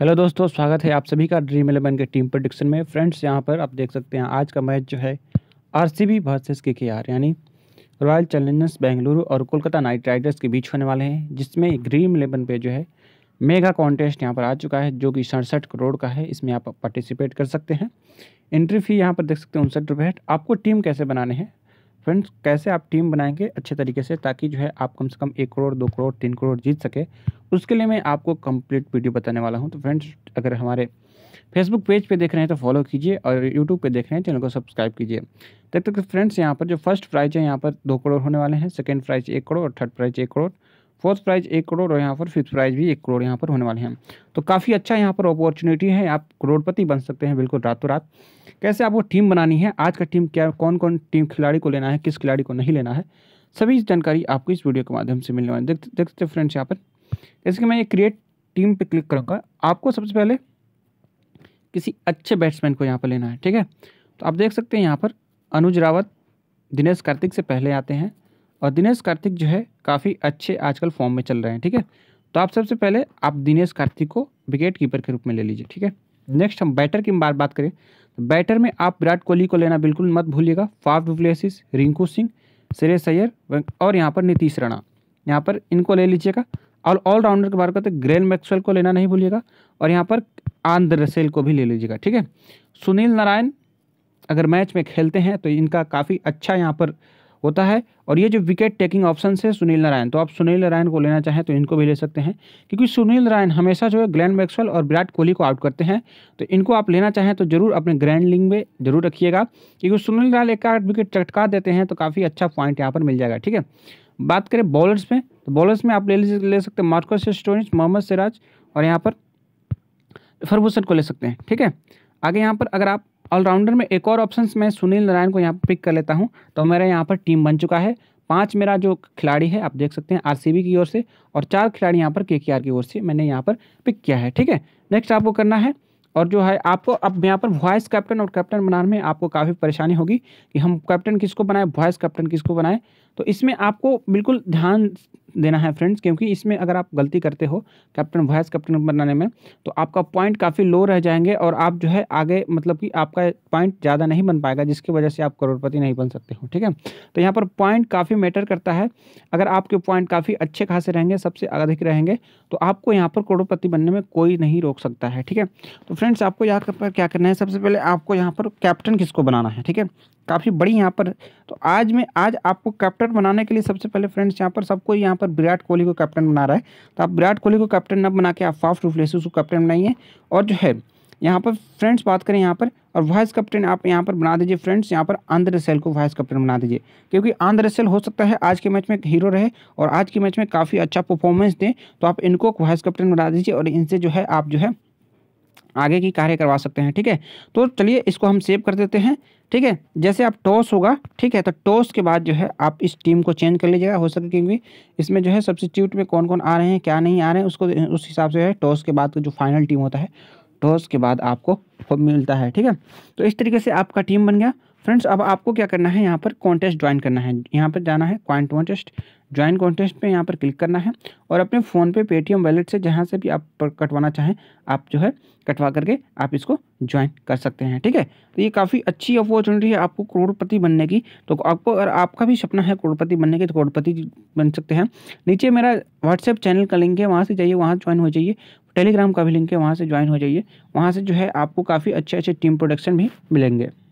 hello दोस्तों स्वागत है आप सभी का ड्रीम इलेवन के टीम प्रोडिक्शन में फ्रेंड्स यहाँ पर आप देख सकते हैं आज का मैच जो है आरसीबी वर्सेस केकेआर यानी रॉयल चैलेंजर्स बेंगलुरु और कोलकाता नाइट राइडर्स के बीच होने वाले हैं जिसमें ड्रीम इलेवन पे जो है मेगा कॉन्टेस्ट यहाँ पर आ चुका है जो कि सड़सठ करोड़ का है इसमें आप पार्टिसिपेट कर सकते हैं एंट्री फ़ी यहाँ पर देख सकते हैं उनसठ रुपये आपको टीम कैसे बनाने हैं फ्रेंड्स कैसे आप टीम बनाएंगे अच्छे तरीके से ताकि जो है आप कम से कम एक करोड़ दो करोड़ तीन करोड़ जीत सके उसके लिए मैं आपको कंप्लीट वीडियो बताने वाला हूँ तो फ्रेंड्स अगर हमारे फेसबुक पेज पे देख रहे हैं तो फॉलो कीजिए और यूट्यूब पे देख रहे हैं चैनल को सब्सक्राइब कीजिए तब तक फ्रेंड्स तो यहाँ पर जो फर्स्ट प्राइज है यहाँ पर दो करोड़ होने वाले हैं सेकेंड प्राइज एक करोड़ और थर्ड प्राइज एक करोड़ फोर्थ प्राइज एक करोड़ और यहाँ पर फिफ्थ प्राइज भी एक करोड़ यहाँ पर होने वाले हैं तो काफ़ी अच्छा यहाँ पर अपॉर्चुनिटी है आप करोड़पति बन सकते हैं बिल्कुल रातों रात कैसे आपको टीम बनानी है आज का टीम क्या कौन कौन टीम खिलाड़ी को लेना है किस खिलाड़ी को नहीं लेना है सभी जानकारी आपको इस वीडियो के माध्यम से मिलने वाली देख देख सकते फ्रेंड्स यहाँ पर जैसे कि मैं ये क्रिएट टीम पर क्लिक करूँगा आपको सबसे पहले किसी अच्छे बैट्समैन को यहाँ पर लेना है ठीक है तो आप देख सकते हैं यहाँ पर अनुज रावत दिनेश कार्तिक से पहले आते हैं और दिनेश कार्तिक जो है काफ़ी अच्छे आजकल फॉर्म में चल रहे हैं ठीक है तो आप सबसे पहले आप दिनेश कार्तिक को विकेट कीपर के रूप में ले लीजिए ठीक है नेक्स्ट हम बैटर की बार बात करें तो बैटर में आप विराट कोहली को लेना बिल्कुल मत भूलिएगा फाफ डुप्लेसिस रिंकू सिंह सुरेश सैयर और यहाँ पर नीतीश राणा यहाँ पर इनको ले लीजिएगा और ऑलराउंडर की बात करते हैं ग्रेन मैक्सवेल को लेना नहीं भूलिएगा और यहाँ पर आंध्र रसेल को भी ले लीजिएगा ठीक है सुनील नारायण अगर मैच में खेलते हैं तो इनका काफ़ी अच्छा यहाँ पर होता है और ये जो विकेट टेकिंग ऑप्शन है सुनील नारायण तो आप सुनील नारायण को लेना चाहें तो इनको भी ले सकते हैं क्योंकि सुनील नारायण हमेशा जो है ग्लैन मैक्सवेल और विराट कोहली को आउट करते हैं तो इनको आप लेना चाहें तो जरूर अपने ग्रैंड लिंग में जरूर रखिएगा क्योंकि सुनील नारायण एक आठ विकेट चटका देते हैं तो काफ़ी अच्छा पॉइंट यहाँ पर मिल जाएगा ठीक है बात करें बॉलर्स में तो बॉलर्स में आप ले ले सकते हैं मार्कोस स्टोनिच मोहम्मद सिराज और यहाँ पर फरबूसन को ले सकते हैं ठीक है आगे यहाँ पर अगर आप ऑलराउंडर में एक और ऑप्शन मैं सुनील नारायण को यहाँ पर पिक कर लेता हूँ तो मेरा यहाँ पर टीम बन चुका है पांच मेरा जो खिलाड़ी है आप देख सकते हैं आरसीबी की ओर से और चार खिलाड़ी यहाँ पर केकेआर की ओर से मैंने यहाँ पर पिक किया है ठीक है नेक्स्ट आपको करना है और जो है आपको अब यहाँ पर वॉइस कैप्टन और कैप्टन बनाने में आपको काफ़ी परेशानी होगी कि हम कैप्टन किसको बनाएं वॉइस कैप्टन किसको बनाएं तो इसमें आपको बिल्कुल ध्यान देना है फ्रेंड्स क्योंकि इसमें अगर आप गलती करते हो कैप्टन वाइस कैप्टन बनाने में तो आपका पॉइंट काफ़ी लो रह जाएंगे और आप जो है आगे मतलब कि आपका पॉइंट ज़्यादा नहीं बन पाएगा जिसकी वजह से आप करोड़पति नहीं बन सकते हो ठीक है तो यहाँ पर पॉइंट काफ़ी मैटर करता है अगर आपके पॉइंट काफ़ी अच्छे खासे रहेंगे सबसे अधिक रहेंगे तो आपको यहाँ पर करोड़पति बनने में कोई नहीं रोक सकता है ठीक है तो फ्रेंड्स आपको यहाँ पर क्या करना है सबसे पहले आपको यहाँ पर कैप्टन किसको बनाना है ठीक है काफ़ी बड़ी यहाँ पर तो आज मैं आज आपको कैप्टन बनाने के लिए सबसे पहले फ्रेंड्स यहाँ पर सबको यहाँ पर विराट कोहली को कैप्टन बना रहा है तो आप विराट कोहली को कैप्टन न बना के आप फाफ डुप्लेसिस को कैप्टन बनाइए और जो है यहाँ पर फ्रेंड्स बात करें यहाँ पर और वाइस कैप्टन आप यहाँ पर बना दीजिए फ्रेंड्स यहाँ पर आंध्र रसेल को वाइस कैप्टन बना दीजिए क्योंकि आंध्र रसेल हो सकता है आज के मैच में हीरो रहे और आज के मैच में काफ़ी अच्छा परफॉर्मेंस दें तो आप इनको वाइस कैप्टन बना दीजिए और इनसे जो है आप जो है आगे की कार्य करवा सकते हैं ठीक है तो चलिए इसको हम सेव कर देते हैं ठीक है जैसे आप टॉस होगा ठीक है तो टॉस के बाद जो है आप इस टीम को चेंज कर लीजिएगा हो सके क्योंकि इसमें जो है सब्सिट्यूट में कौन कौन आ रहे हैं क्या नहीं आ रहे हैं उसको उस हिसाब से जो है टॉस के बाद जो फाइनल टीम होता है टॉस तो के बाद आपको मिलता है ठीक है तो इस तरीके से आपका टीम बन गया फ्रेंड्स अब आपको क्या करना है यहाँ पर कॉन्टेस्ट ज्वाइन करना है यहाँ पर जाना है क्वाइंट कॉन्टेस्ट ज्वाइन कॉन्टेस्ट पे यहाँ पर क्लिक करना है और अपने फ़ोन पे पेटीएम वैलेट से जहाँ से भी आप कटवाना चाहें आप जो है कटवा करके आप इसको ज्वाइन कर सकते हैं ठीक है तो ये काफ़ी अच्छी अपॉर्चुनिटी है आपको करोड़पति बनने की तो आपको अगर आपका भी सपना है करोड़पति बनने की तो करोड़पति बन सकते हैं नीचे मेरा व्हाट्सएप चैनल का लिंक है वहाँ से जाइए वहाँ ज्वाइन हो जाइए टेलीग्राम का भी लिंक है वहाँ से ज्वाइन हो जाइए वहाँ से जो है आपको काफ़ी अच्छे अच्छे टीम प्रोडक्शन भी मिलेंगे